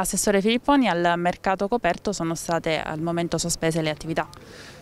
Assessore Filipponi, al mercato coperto sono state al momento sospese le attività.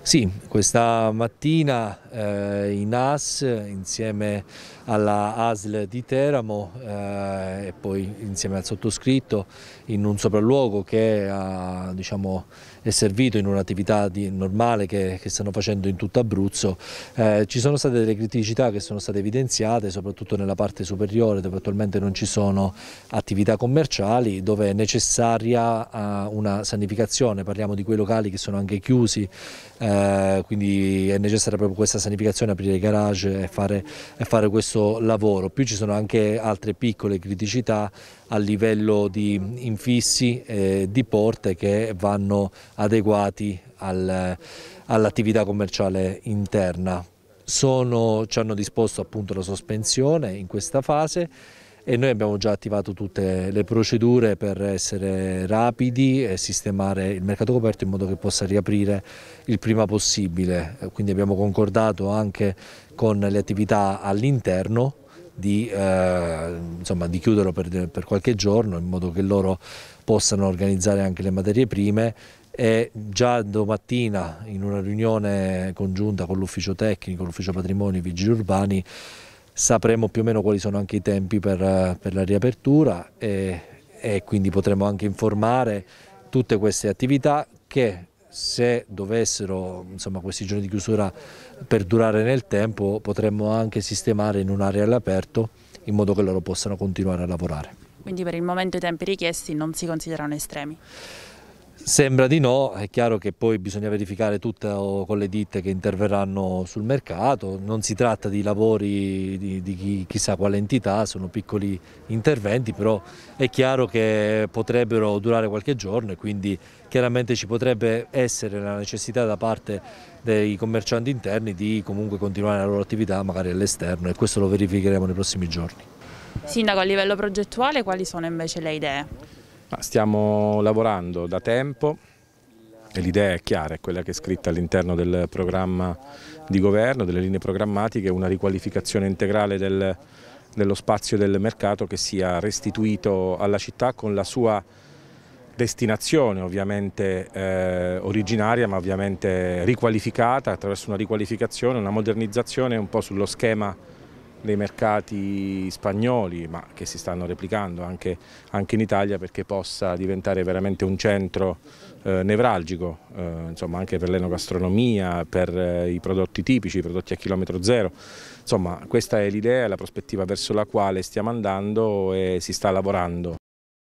Sì, questa mattina eh, in AS insieme alla ASL di Teramo eh, e poi insieme al sottoscritto in un sopralluogo che ha, diciamo, è servito in un'attività normale che, che, stanno facendo in tutto Abruzzo. Eh, ci sono state delle criticità che sono state evidenziate soprattutto nella parte superiore dove attualmente non ci sono attività commerciali dove è necessaria eh, una sanificazione, parliamo di quei locali che sono anche chiusi eh, eh, quindi è necessaria proprio questa sanificazione, aprire i garage e fare, e fare questo lavoro. Più ci sono anche altre piccole criticità a livello di infissi e di porte che vanno adeguati al, all'attività commerciale interna. Sono, ci hanno disposto appunto la sospensione in questa fase e noi abbiamo già attivato tutte le procedure per essere rapidi e sistemare il mercato coperto in modo che possa riaprire il prima possibile. Quindi abbiamo concordato anche con le attività all'interno di, eh, di, chiuderlo per, per qualche giorno in modo che loro possano organizzare anche le materie prime e già domattina in una riunione congiunta con l'ufficio tecnico, l'ufficio patrimoni e i vigili urbani sapremo più o meno quali sono anche i tempi per, per la riapertura e, e quindi potremo anche informare tutte queste attività che se dovessero insomma, questi giorni di chiusura perdurare nel tempo potremmo anche sistemare in un'area all'aperto in modo che loro possano continuare a lavorare. Quindi per il momento i tempi richiesti non si considerano estremi? Sembra di no, è chiaro che poi bisogna verificare tutto oh, con le ditte che interverranno sul mercato, non si tratta di lavori di, di chissà quale entità, sono piccoli interventi, però è chiaro che potrebbero durare qualche giorno e quindi chiaramente ci potrebbe essere la necessità da parte dei commercianti interni di comunque continuare la loro attività magari all'esterno e questo lo verificheremo nei prossimi giorni. Sindaco, a livello progettuale quali sono invece le idee? Stiamo lavorando da tempo e l'idea è chiara, è quella che è scritta all'interno del programma di governo, delle linee programmatiche, una riqualificazione integrale del, dello spazio del mercato che sia restituito alla città con la sua destinazione ovviamente eh, originaria ma ovviamente riqualificata attraverso una riqualificazione, una modernizzazione un po' sullo schema dei mercati spagnoli, ma che si stanno replicando anche, anche in Italia perché possa diventare veramente un centro eh, nevralgico, eh, insomma, anche per l'enogastronomia, per eh, i prodotti tipici, i prodotti a chilometro zero. Insomma, questa è l'idea, la prospettiva verso la quale stiamo andando e si sta lavorando.